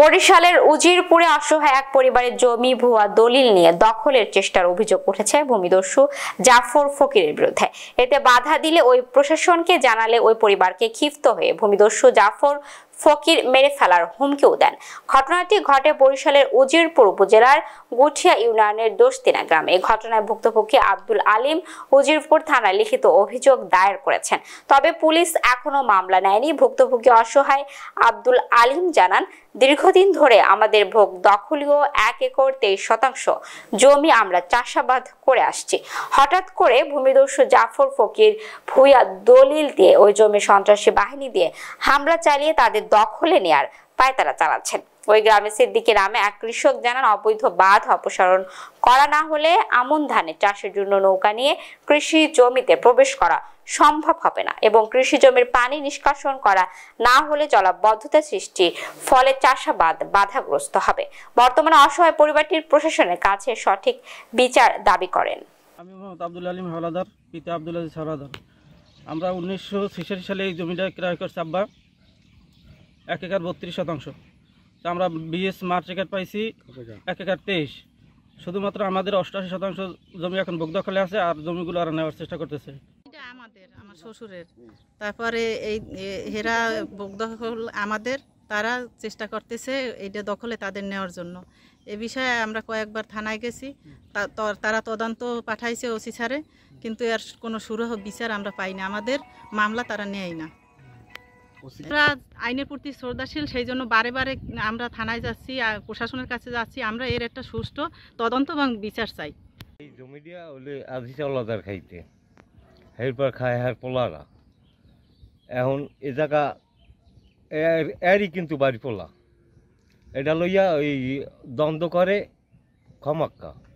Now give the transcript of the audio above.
বরিশালের উজিরপুরে অসহায় এক পরিবারের জমি ভুয়া দলিল নিয়ে দখলের চেষ্টার অভিযোগ উঠেছে ভূমিদস্যু জাফর ফকিরের বিরুদ্ধে এতে বাধা দিলে ওই প্রশাসনকে জানালে ওই পরিবারকে ক্ষিপ্ত হয়ে ভূমিদস্যু জাফর ফকির মেরে ফেলার হুমকিও দেন ঘটনাটি ঘটে বরিশালের উজিরপুর উপজেলার গুঠিয়া ইউনিয়নের দোষতিনা গ্রামে এই ঘটনায় ভুক্তভোগী আব্দুল আলিম উজিরপুর থানায় লিখিত অভিযোগ দায়ের করেছেন তবে পুলিশ এখনো মামলা নেয়নি ভুক্তভোগী অসহায় আব্দুল আলিম জানান দীর্ঘদিন ধরে আমাদের ভোগ দখলীয় এক একর তেইশ শতাংশ জমি আমরা চাষাবাদ করে আসছি হঠাৎ করে ভূমিদস্যু জাফর ফকির ভুইয়া দলিল দিয়ে ওই জমি সন্ত্রাসী বাহিনী দিয়ে হামলা চালিয়ে তাদের দখলে নেয়ার পায় তারা চালাচ্ছেন ওই গ্রামে সিদ্দিকি নামে এক কৃষক জানান অবৈধ বাঁধ অপসারণ করা না হলে আমন ধানে চাষের জন্য নৌকা নিয়ে কৃষি জমিতে প্রবেশ করা সম্ভব হবে না এবং কৃষি জমির পানি নিষ্কাশন করা না হলে জলাবদ্ধতা সৃষ্টি ফলে চাষাবাদ বাধাগ্রস্ত হবে বর্তমানে অসহায় পরিবারটির প্রশাসনের কাছে সঠিক বিচার দাবি করেন আমি মোহাম্মদ আব্দুল আলিম হাওলাদার পিতা আব্দুল আজিজ হাওলাদার আমরা উনিশশো সালে এই জমিটা ক্রয় করছি আব্বা এক একার বত্রিশ শতাংশ তো আমরা বিএস মার্চ একার পাইছি এক একার তেইশ শুধুমাত্র আমাদের অষ্টআশি শতাংশ জমি এখন ভোগ দখলে আছে আর জমিগুলো আর নেওয়ার চেষ্টা করতেছে আমাদের আমার শ্বশুরের তারপরে এই হেরা ভোগ দখল আমাদের তারা চেষ্টা করতেছে এইটা দখলে তাদের নেওয়ার জন্য এ বিষয়ে আমরা কয়েকবার থানায় গেছি তারা তদন্ত পাঠাইছে ওসি ছাড়ে কিন্তু এর কোনো সুরহ বিচার আমরা পাই না আমাদের মামলা তারা নেয় না আমরা আইনের প্রতি শ্রদ্ধাশীল সেই জন্য বারে বারে আমরা থানায় যাচ্ছি আর প্রশাসনের কাছে যাচ্ছি আমরা এর একটা সুষ্ঠু তদন্ত এবং বিচার চাই এই জমিটা হলে আধি খাইতে হেরপর খায় হার পোলারা এখন এ জায়গা এরই কিন্তু বাড়ি পোলা এটা লইয়া ওই দ্বন্দ্ব করে খমাক্কা